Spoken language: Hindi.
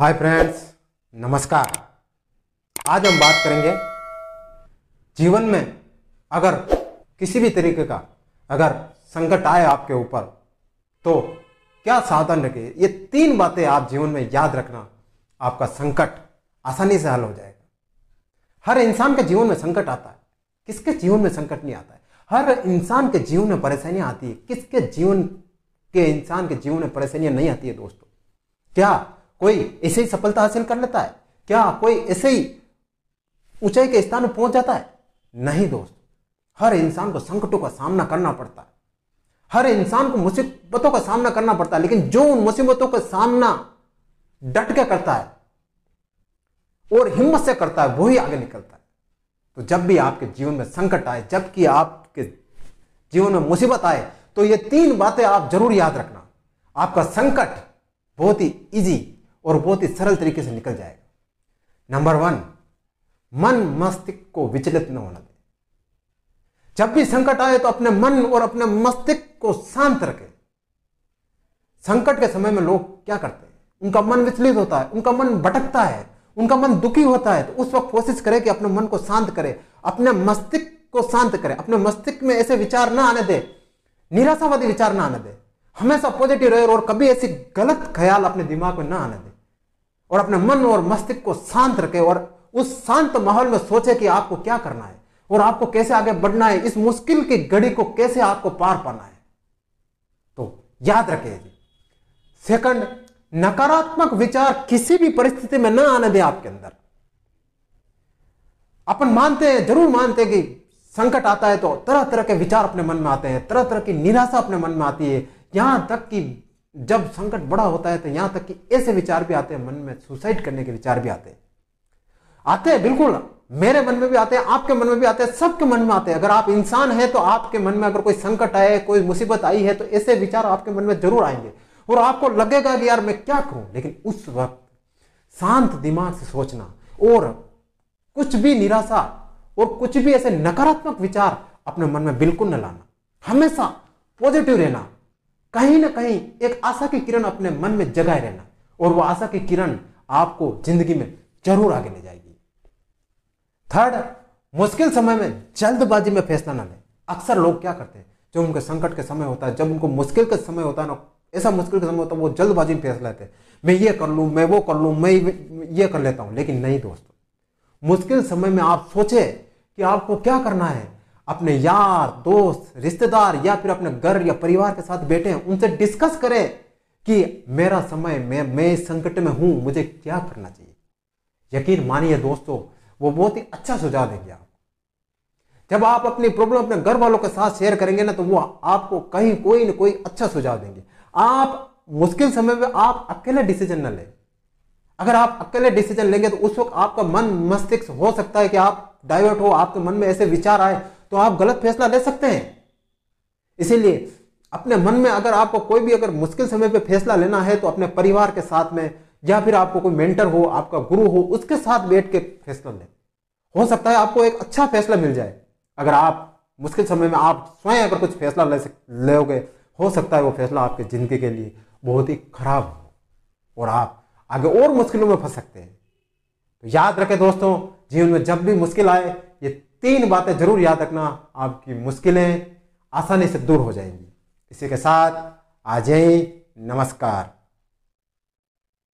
हाय फ्रेंड्स नमस्कार आज हम बात करेंगे जीवन में अगर किसी भी तरीके का अगर संकट आए आपके ऊपर तो क्या साधन रखे ये तीन बातें आप जीवन में याद रखना आपका संकट आसानी से हल हो जाएगा हर इंसान के जीवन में संकट आता है किसके जीवन में संकट नहीं आता है हर इंसान के जीवन में परेशानियां आती है किसके जीवन के इंसान के जीवन में परेशानियां नहीं आती है दोस्तों क्या कोई ऐसे ही सफलता हासिल कर लेता है क्या कोई ऐसे ही ऊंचाई के स्थान पर पहुंच जाता है नहीं दोस्त हर इंसान को संकटों का सामना करना पड़ता है हर इंसान को मुसीबतों का सामना करना पड़ता है लेकिन जो उन मुसीबतों का सामना डट के करता है और हिम्मत से करता है वही आगे निकलता है तो जब भी आपके जीवन में संकट आए जबकि आपके जीवन में मुसीबत आए तो ये तीन बातें आप जरूर याद रखना आपका संकट बहुत ही इजी और बहुत ही सरल तरीके से निकल जाएगा नंबर वन मन मस्तिष्क को विचलित न होना दे जब भी संकट आए तो अपने मन और अपने मस्तिष्क को शांत रखें संकट के समय में लोग क्या करते हैं उनका मन विचलित होता है उनका मन भटकता है उनका मन दुखी होता है तो उस वक्त कोशिश करें कि अपने मन को शांत करें अपने मस्तिष्क को शांत करें अपने मस्तिष्क में ऐसे विचार ना आने दे निराशावादी विचार ना आने दे हमेशा पॉजिटिव रहे और कभी ऐसी गलत ख्याल अपने दिमाग में ना आने दे और अपने मन और मस्तिष्क को शांत रखें और उस शांत माहौल में सोचे कि आपको क्या करना है और आपको कैसे आगे बढ़ना है इस मुश्किल की घड़ी को कैसे आपको पार पाना है तो याद रखें सेकंड नकारात्मक विचार किसी भी परिस्थिति में ना आने दे आपके अंदर अपन मानते हैं जरूर मानते हैं कि संकट आता है तो तरह तरह के विचार अपने मन में आते हैं तरह तरह की निराशा अपने मन में आती है यहां तक कि जब संकट बड़ा होता है तो यहां तक कि ऐसे विचार भी आते हैं मन में सुसाइड करने के विचार भी आते हैं आते हैं बिल्कुल मेरे मन में भी आते हैं आपके मन में भी आते हैं सबके मन में आते हैं अगर आप इंसान हैं तो आपके मन में अगर कोई संकट आए कोई मुसीबत आई है तो ऐसे विचार आपके मन में जरूर आएंगे और आपको लगेगा कि यार मैं क्या करूं लेकिन उस वक्त शांत दिमाग से सोचना और कुछ भी निराशा और कुछ भी ऐसे नकारात्मक विचार अपने मन में बिल्कुल न लाना हमेशा पॉजिटिव रहना कहीं ना कहीं एक आशा की किरण अपने मन में जगाए रहना और वह आशा की किरण आपको जिंदगी में जरूर आगे ले जाएगी थर्ड मुश्किल समय में जल्दबाजी में फैसला ना लें अक्सर लोग क्या करते हैं जब उनके संकट के समय होता है जब उनको मुश्किल का समय होता है ना ऐसा मुश्किल का समय होता है वो जल्दबाजी में फैसला लेते हैं मैं ये कर लूँ मैं वो कर लूँ मैं ये कर लेता हूँ लेकिन नहीं दोस्तों मुश्किल समय में आप सोचे कि आपको क्या करना है अपने यार दोस्त रिश्तेदार या फिर अपने घर या परिवार के साथ बैठे हैं उनसे डिस्कस करें कि मेरा समय मैं मैं इस संकट में हूं मुझे क्या करना चाहिए यकीन मानिए दोस्तों वो बहुत ही अच्छा सुझाव देंगे आप जब आप अपनी प्रॉब्लम अपने घर वालों के साथ शेयर करेंगे ना तो वो आपको कहीं कोई ना कोई अच्छा सुझाव देंगे आप मुश्किल समय में आप अकेले डिसीजन ना लें अगर आप अकेले डिसीजन लेंगे तो उस वक्त आपका मन मस्तिष्क हो सकता है कि आप डाइवर्ट हो आपके मन में ऐसे विचार आए तो आप गलत फैसला ले सकते हैं इसीलिए अपने मन में अगर आपको कोई भी अगर मुश्किल समय पे फैसला लेना है तो अपने परिवार के साथ में या फिर आपको कोई मेंटर हो आपका गुरु हो उसके साथ बैठ के फैसला लें हो सकता है आपको एक अच्छा फैसला मिल जाए अगर आप मुश्किल समय में आप स्वयं अगर कुछ फैसला ले लोगे हो सकता है वो फैसला आपकी ज़िंदगी के लिए बहुत ही खराब हो और आप आगे और मुश्किलों में फंस सकते हैं तो याद रखें दोस्तों जीवन में जब भी मुश्किल आए ये तीन बातें जरूर याद रखना आपकी मुश्किलें आसानी से दूर हो जाएंगी इसी के साथ आ जाए नमस्कार